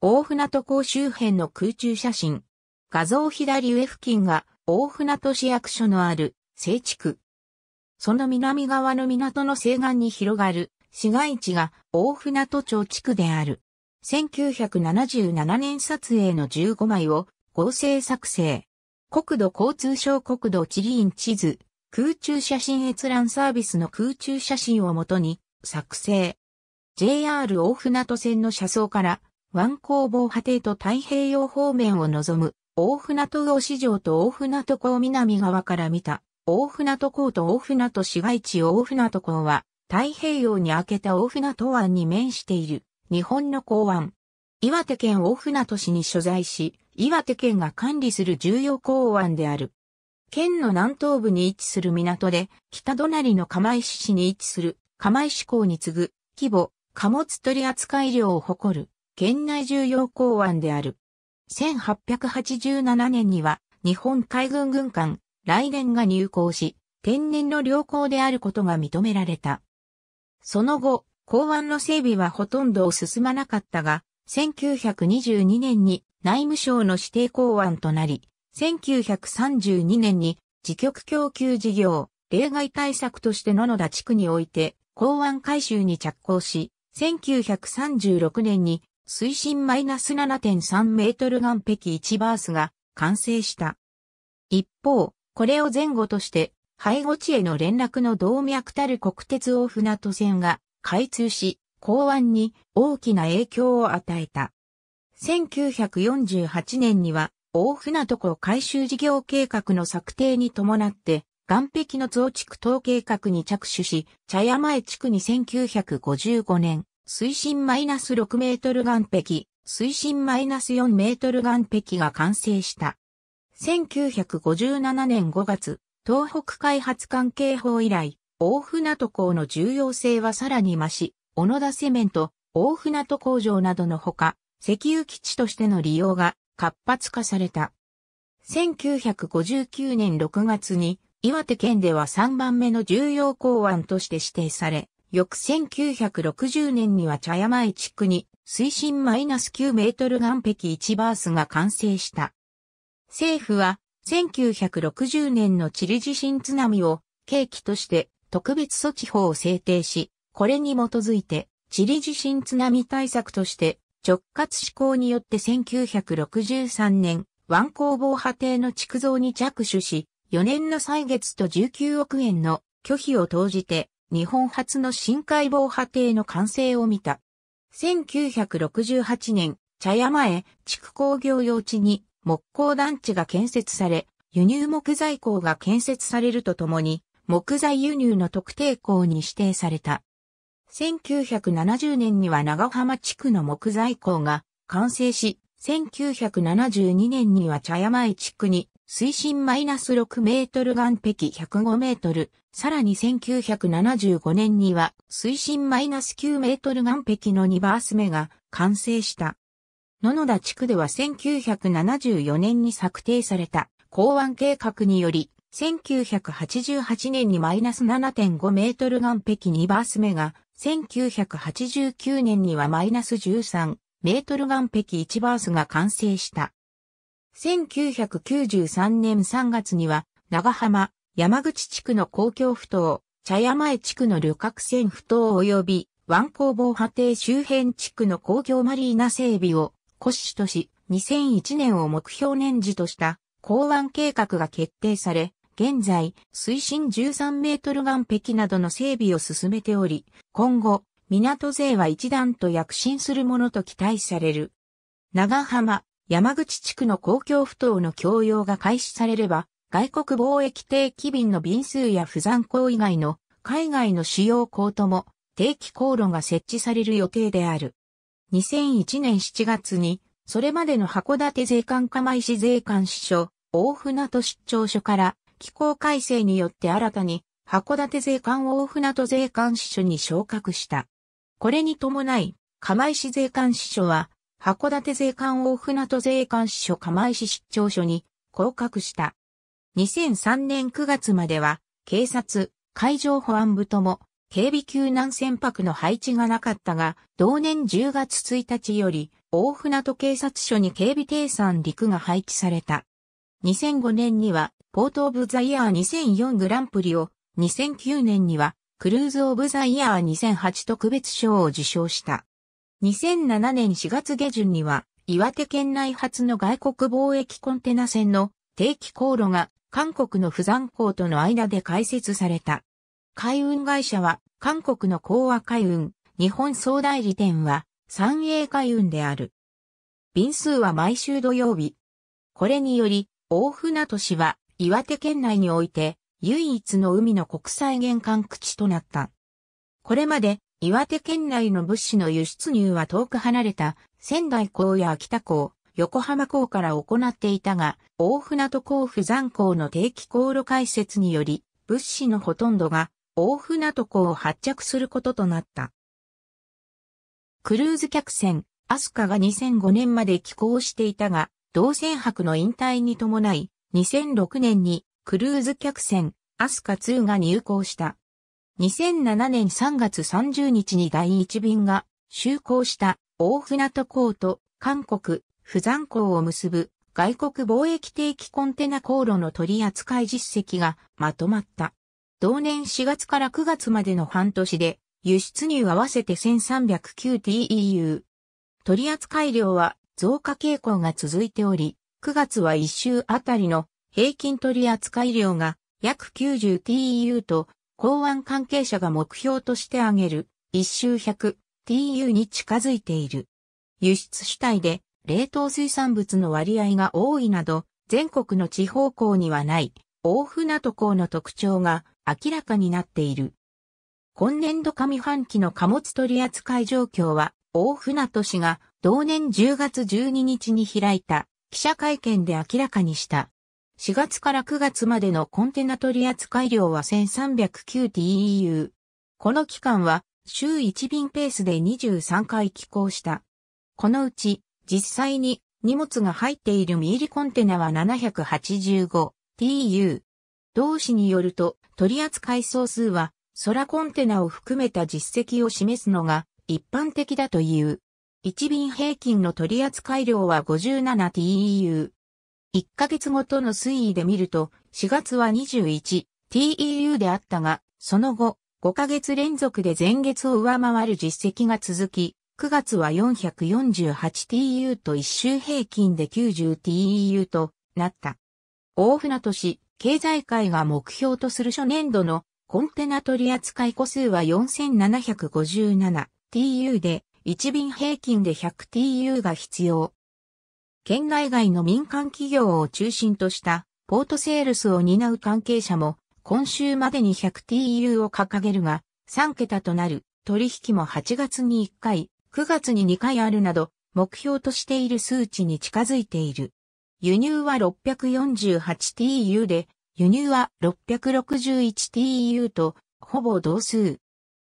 大船渡港周辺の空中写真。画像左上付近が大船渡市役所のある聖地区。その南側の港の西岸に広がる市街地が大船渡町地区である。1977年撮影の15枚を合成作成。国土交通省国土地理院地図、空中写真閲覧サービスの空中写真をもとに作成。JR 大船渡線の車窓から湾工防波堤と太平洋方面を望む、大船渡魚市場と大船渡港南側から見た、大船渡港と大船渡市街地大船渡港は、太平洋に開けた大船渡湾に面している、日本の港湾。岩手県大船渡市に所在し、岩手県が管理する重要港湾である。県の南東部に位置する港で、北隣の釜石市に位置する釜石港に次ぐ規模、貨物取扱量を誇る。県内重要港湾である。1887年には日本海軍軍艦来年が入港し、天然の良港であることが認められた。その後、港湾の整備はほとんど進まなかったが、1922年に内務省の指定港湾となり、1932年に自局供給事業、例外対策として野田地区において、港湾改修に着工し、1936年に水深マイナス7.3メートル岸壁1バースが完成した。一方、これを前後として、背後地への連絡の動脈たる国鉄大船渡線が開通し、港湾に大きな影響を与えた。1948年には、大船渡港改修事業計画の策定に伴って、岸壁の増築等計画に着手し、茶屋前地区に1955年、水深マイナス6メートル岸壁、水深マイナス4メートル岸壁が完成した。1957年5月、東北開発関係法以来、大船渡港の重要性はさらに増し、小野田セメント、大船渡工場などのほか、石油基地としての利用が活発化された。1959年6月に、岩手県では3番目の重要港湾として指定され、翌1960年には茶山前地区に水深マイナス9メートル岸壁1バースが完成した。政府は1960年のチリ地震津波を契機として特別措置法を制定し、これに基づいてチリ地震津波対策として直轄施行によって1963年湾工防波堤の築造に着手し、4年の歳月と19億円の拒否を投じて日本初の深海防波堤の完成を見た。1968年、茶屋前、畜工業用地に木工団地が建設され、輸入木材港が建設されるとともに、木材輸入の特定港に指定された。1970年には長浜地区の木材港が完成し、1972年には茶屋前地区に水深マイナス6メートル岸壁105メートル、さらに1975年には水深マイナス9メートル岸壁の2バース目が完成した。野々田地区では1974年に策定された港湾計画により、1988年にマイナス7.5メートル岸壁2バース目が、1989年にはマイナス13メートル岸壁1バースが完成した。1993年3月には、長浜、山口地区の公共不当、茶屋前地区の旅客船不当及び、湾工防波堤周辺地区の公共マリーナ整備を、骨子とし、2001年を目標年次とした、港湾計画が決定され、現在、水深13メートル岸壁などの整備を進めており、今後、港勢は一段と躍進するものと期待される。長浜、山口地区の公共不当の供用が開始されれば、外国貿易定期便の便数や不残港以外の海外の主要港とも定期航路が設置される予定である。2001年7月に、それまでの函館税関釜石税関支所、大船渡出張所から、機構改正によって新たに、函館税関大船渡税関支所に昇格した。これに伴い、釜石税関支所は、函館税関大船渡税関支所釜石出張所に降格した。2003年9月までは、警察、海上保安部とも、警備救難船舶の配置がなかったが、同年10月1日より、大船渡警察署に警備定産陸が配置された。2005年には、ポートオブザイヤー2004グランプリを、2009年には、クルーズオブザイヤー2008特別賞を受賞した。2007年4月下旬には、岩手県内初の外国貿易コンテナ船の定期航路が韓国の不山港との間で開設された。海運会社は韓国の港和海運、日本総代理店は三栄海運である。便数は毎週土曜日。これにより、大船渡市は岩手県内において唯一の海の国際玄関口となった。これまで岩手県内の物資の輸出入は遠く離れた仙台港や秋田港、横浜港から行っていたが、大船渡港不山港の定期航路開設により、物資のほとんどが大船渡港を発着することとなった。クルーズ客船、アスカが2005年まで寄港していたが、同船舶の引退に伴い、2006年にクルーズ客船、アスカ2が入港した。2007年3月30日に第1便が就航した大船渡港と韓国、釜山港を結ぶ外国貿易定期コンテナ航路の取扱い実績がまとまった。同年4月から9月までの半年で輸出入合わせて 1309TEU。取扱量は増加傾向が続いており、9月は1週あたりの平均取扱量が約 90TEU と港湾関係者が目標として挙げる一周 100TU に近づいている。輸出主体で冷凍水産物の割合が多いなど、全国の地方港にはない大船渡港の特徴が明らかになっている。今年度上半期の貨物取扱い状況は、大船渡市が同年10月12日に開いた記者会見で明らかにした。4月から9月までのコンテナ取扱量は 1309TEU。この期間は週1便ペースで23回寄港した。このうち実際に荷物が入っているミーリコンテナは 785TU。同市によると取扱総数は空コンテナを含めた実績を示すのが一般的だという。1便平均の取扱量は 57TEU。1ヶ月ごとの推移で見ると、4月は 21TEU であったが、その後、5ヶ月連続で前月を上回る実績が続き、9月は 448TEU と1周平均で 90TEU となった。大船渡市、経済界が目標とする初年度のコンテナ取扱い個数は 4757TU で、1便平均で 100TU が必要。県内外の民間企業を中心としたポートセールスを担う関係者も今週までに 100TU を掲げるが3桁となる取引も8月に1回、9月に2回あるなど目標としている数値に近づいている。輸入は 648TU で、輸入は 661TU とほぼ同数。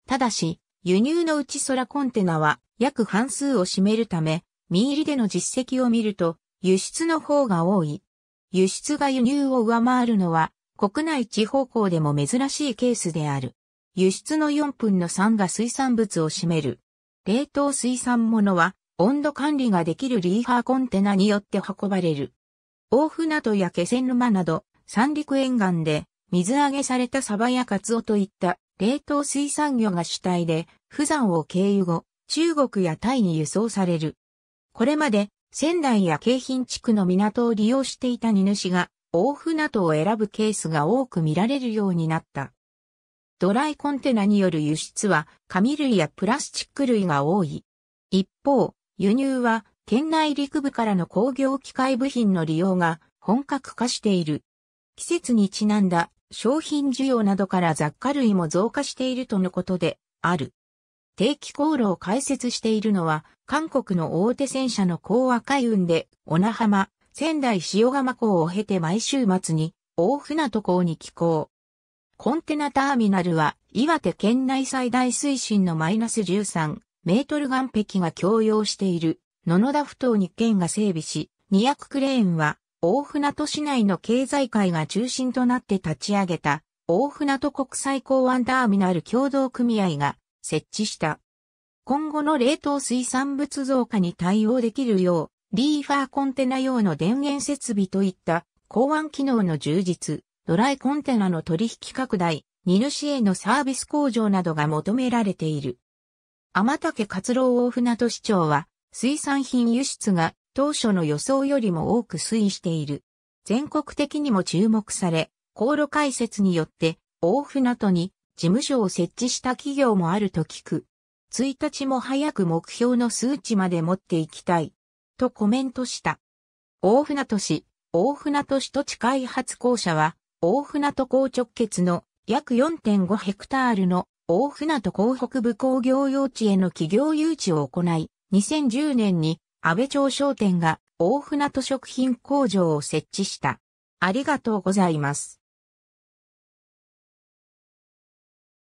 ただし、輸入のうち空コンテナは約半数を占めるため、見入りでの実績を見ると、輸出の方が多い。輸出が輸入を上回るのは、国内地方向でも珍しいケースである。輸出の4分の3が水産物を占める。冷凍水産物は、温度管理ができるリーハーコンテナによって運ばれる。大船渡や気仙沼など、三陸沿岸で、水揚げされたサバやカツオといった冷凍水産魚が主体で、釜山を経由後、中国やタイに輸送される。これまで仙台や京浜地区の港を利用していた荷主が大船渡を選ぶケースが多く見られるようになった。ドライコンテナによる輸出は紙類やプラスチック類が多い。一方、輸入は県内陸部からの工業機械部品の利用が本格化している。季節にちなんだ商品需要などから雑貨類も増加しているとのことである。定期航路を開設しているのは、韓国の大手戦車の高和海運で、小名浜、仙台塩釜港を経て毎週末に、大船渡港に寄港。コンテナターミナルは、岩手県内最大水深のマイナス13メートル岸壁が共用している、野々田ふ頭に県が整備し、200クレーンは、大船渡市内の経済界が中心となって立ち上げた、大船渡国際港湾ターミナル共同組合が設置した。今後の冷凍水産物増加に対応できるよう、リーファーコンテナ用の電源設備といった港湾機能の充実、ドライコンテナの取引拡大、荷主へのサービス向上などが求められている。天竹勝郎大船渡市長は、水産品輸出が当初の予想よりも多く推移している。全国的にも注目され、航路開設によって大船渡に事務所を設置した企業もあると聞く。1日も早く目標の数値まで持っていきたい。とコメントした。大船渡市、大船渡市土地開発公社は、大船渡港直結の約4.5ヘクタールの大船渡港北部工業用地への企業誘致を行い、2010年に安倍町商店が大船渡食品工場を設置した。ありがとうございます。